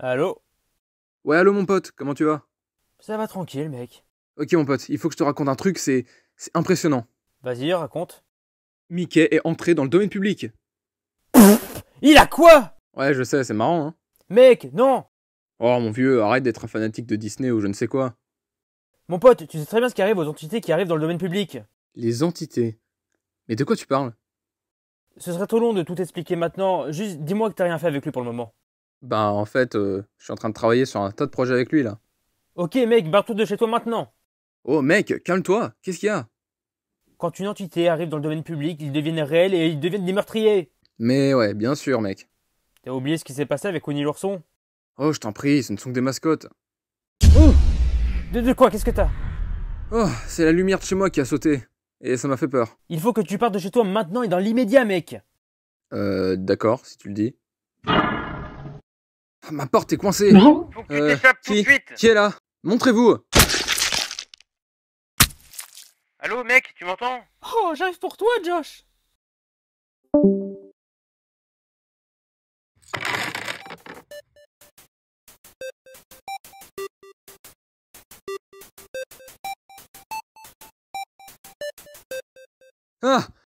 Allô Ouais, allô mon pote, comment tu vas Ça va tranquille, mec. Ok mon pote, il faut que je te raconte un truc, c'est c'est impressionnant. Vas-y, raconte. Mickey est entré dans le domaine public. il a quoi Ouais, je sais, c'est marrant, hein. Mec, non Oh mon vieux, arrête d'être un fanatique de Disney ou je ne sais quoi. Mon pote, tu sais très bien ce qui arrive aux entités qui arrivent dans le domaine public. Les entités Mais de quoi tu parles ce serait trop long de tout expliquer maintenant. Juste dis-moi que t'as rien fait avec lui pour le moment. Bah en fait, euh, je suis en train de travailler sur un tas de projets avec lui là. Ok mec, barre-toi de chez toi maintenant. Oh mec, calme-toi, qu'est-ce qu'il y a Quand une entité arrive dans le domaine public, ils deviennent réels et ils deviennent des meurtriers. Mais ouais, bien sûr mec. T'as oublié ce qui s'est passé avec Winnie l'ourson Oh je t'en prie, ce ne sont que des mascottes. Oh de, de quoi, qu'est-ce que t'as Oh, c'est la lumière de chez moi qui a sauté et ça m'a fait peur. Il faut que tu partes de chez toi maintenant et dans l'immédiat, mec. Euh, d'accord, si tu le dis. Ah, ma porte est coincée. Non. Faut que tu euh, tout de suite. qui est là Montrez-vous. Allô, mec, tu m'entends Oh, j'arrive pour toi, Josh. Ugh,